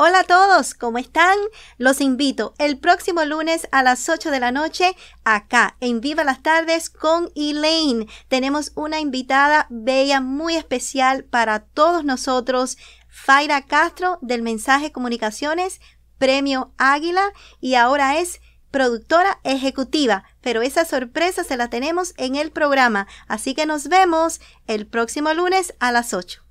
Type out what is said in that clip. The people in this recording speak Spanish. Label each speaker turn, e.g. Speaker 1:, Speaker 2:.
Speaker 1: Hola a todos, ¿cómo están? Los invito el próximo lunes a las 8 de la noche acá en Viva las Tardes con Elaine. Tenemos una invitada bella, muy especial para todos nosotros, Faira Castro del Mensaje Comunicaciones, Premio Águila y ahora es productora ejecutiva, pero esa sorpresa se la tenemos en el programa, así que nos vemos el próximo lunes a las 8.